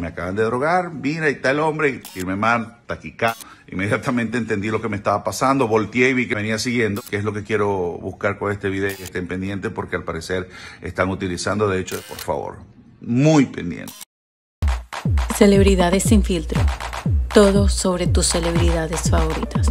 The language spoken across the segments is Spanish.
me acaban de drogar, mira, ahí está el hombre, irme mal, man, Inmediatamente entendí lo que me estaba pasando, volteé y vi que venía siguiendo, que es lo que quiero buscar con este video, que estén pendientes porque al parecer están utilizando, de hecho, por favor, muy pendiente. Celebridades sin filtro. Todo sobre tus celebridades favoritas.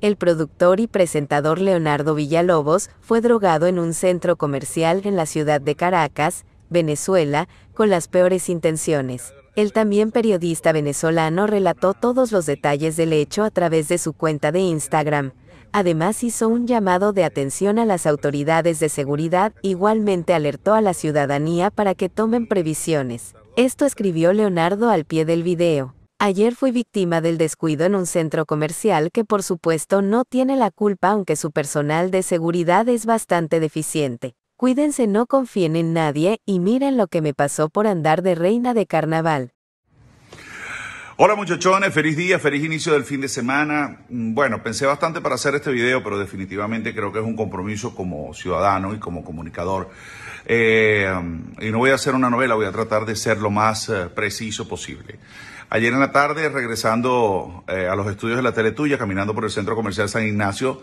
El productor y presentador Leonardo Villalobos fue drogado en un centro comercial en la ciudad de Caracas, Venezuela, con las peores intenciones. El también periodista venezolano relató todos los detalles del hecho a través de su cuenta de Instagram. Además hizo un llamado de atención a las autoridades de seguridad, igualmente alertó a la ciudadanía para que tomen previsiones. Esto escribió Leonardo al pie del video. Ayer fui víctima del descuido en un centro comercial que por supuesto no tiene la culpa aunque su personal de seguridad es bastante deficiente. Cuídense, no confíen en nadie y miren lo que me pasó por andar de reina de carnaval. Hola muchachones, feliz día, feliz inicio del fin de semana. Mm, bueno, pensé bastante para hacer este video, pero definitivamente creo que es un compromiso como ciudadano y como comunicador. Eh, y no voy a hacer una novela, voy a tratar de ser lo más eh, preciso posible. Ayer en la tarde, regresando eh, a los estudios de la Teletuya, caminando por el Centro Comercial San Ignacio,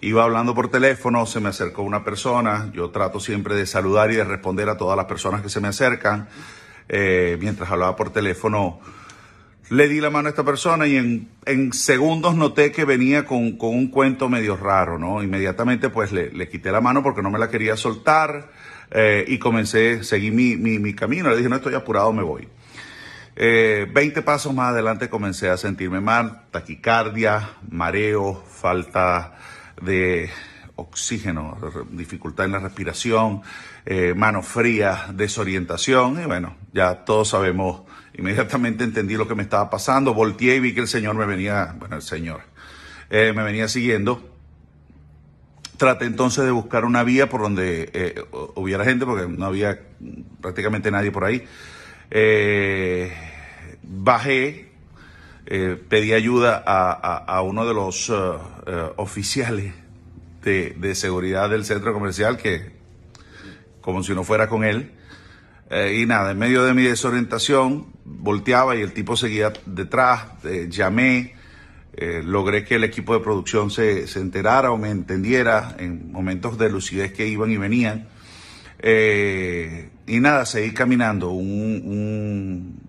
Iba hablando por teléfono, se me acercó una persona, yo trato siempre de saludar y de responder a todas las personas que se me acercan. Eh, mientras hablaba por teléfono, le di la mano a esta persona y en, segundos noté que venía con, un cuento medio raro, ¿no? Inmediatamente pues le, quité la mano porque no me la quería soltar eh, y comencé, seguí mi, mi, camino, le dije, no estoy apurado, me voy. Eh, veinte pasos más adelante comencé a sentirme mal, taquicardia, mareo, falta de oxígeno, dificultad en la respiración, eh, manos frías, desorientación. Y bueno, ya todos sabemos, inmediatamente entendí lo que me estaba pasando, volteé y vi que el Señor me venía, bueno, el Señor eh, me venía siguiendo. Traté entonces de buscar una vía por donde eh, hubiera gente, porque no había prácticamente nadie por ahí. bajé eh, pedí ayuda a, uno de los eh, eh, oficiales de, seguridad del centro comercial, que como si no fuera con él. y nada, en medio de mi desorientación, volteaba y el tipo seguía detrás, llamé, logré que el equipo de producción se, se, enterara o me entendiera en momentos de lucidez que iban y venían. y nada, seguí caminando. un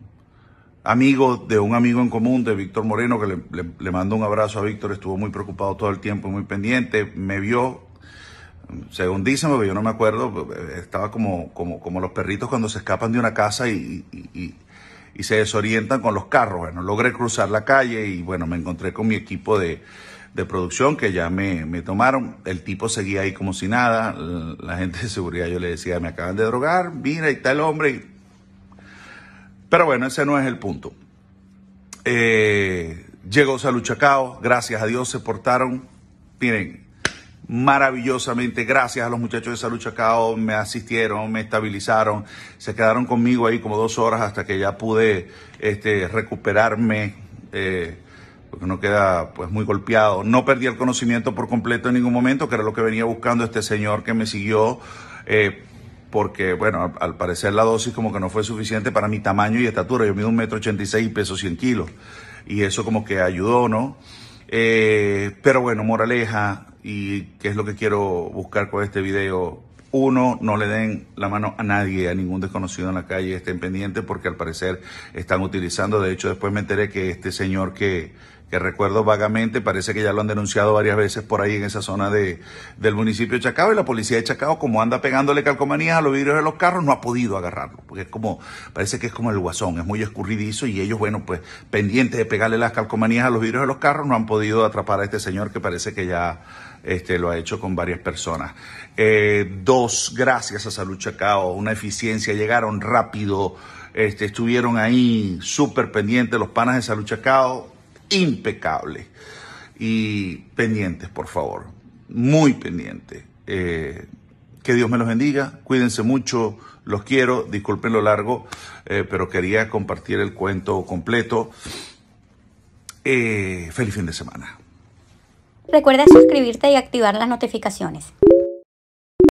amigo de un amigo en común, de Víctor Moreno, que le, mando un abrazo a Víctor, estuvo muy preocupado todo el tiempo, muy pendiente, me vio, según dicen, porque yo no me acuerdo, estaba como, como, como los perritos cuando se escapan de una casa y, se desorientan con los carros. Bueno, logré cruzar la calle y bueno, me encontré con mi equipo de, de producción que ya me, me, tomaron. El tipo seguía ahí como si nada. La gente de seguridad yo le decía, me acaban de drogar, mira, ahí está el hombre pero bueno, ese no es el punto. Eh, llegó Chacao, gracias a Dios se portaron, miren, maravillosamente, gracias a los muchachos de Saluchacao, me asistieron, me estabilizaron, se quedaron conmigo ahí como dos horas hasta que ya pude este, recuperarme. Eh, porque no queda pues muy golpeado. No perdí el conocimiento por completo en ningún momento, que era lo que venía buscando este señor que me siguió. Eh, porque, bueno, al, parecer la dosis como que no fue suficiente para mi tamaño y estatura. Yo mido un metro ochenta y peso 100 kilos. Y eso como que ayudó, ¿no? Eh, pero bueno, moraleja, y qué es lo que quiero buscar con este video. Uno, no le den la mano a nadie, a ningún desconocido en la calle, estén pendientes porque al parecer están utilizando. De hecho, después me enteré que este señor que que recuerdo vagamente, parece que ya lo han denunciado varias veces por ahí en esa zona de, del municipio de Chacao, y la policía de Chacao, como anda pegándole calcomanías a los vidrios de los carros, no ha podido agarrarlo, porque es como, parece que es como el guasón, es muy escurridizo, y ellos, bueno, pues pendientes de pegarle las calcomanías a los vidrios de los carros, no han podido atrapar a este señor que parece que ya este, lo ha hecho con varias personas. Eh, dos, gracias a Salud Chacao, una eficiencia, llegaron rápido, este, estuvieron ahí súper pendientes los panas de Salud Chacao, impecable. Y pendientes, por favor, muy pendientes. Eh, que Dios me los bendiga, cuídense mucho, los quiero, disculpen lo largo, eh, pero quería compartir el cuento completo. Eh, feliz fin de semana. Recuerda suscribirte y activar las notificaciones.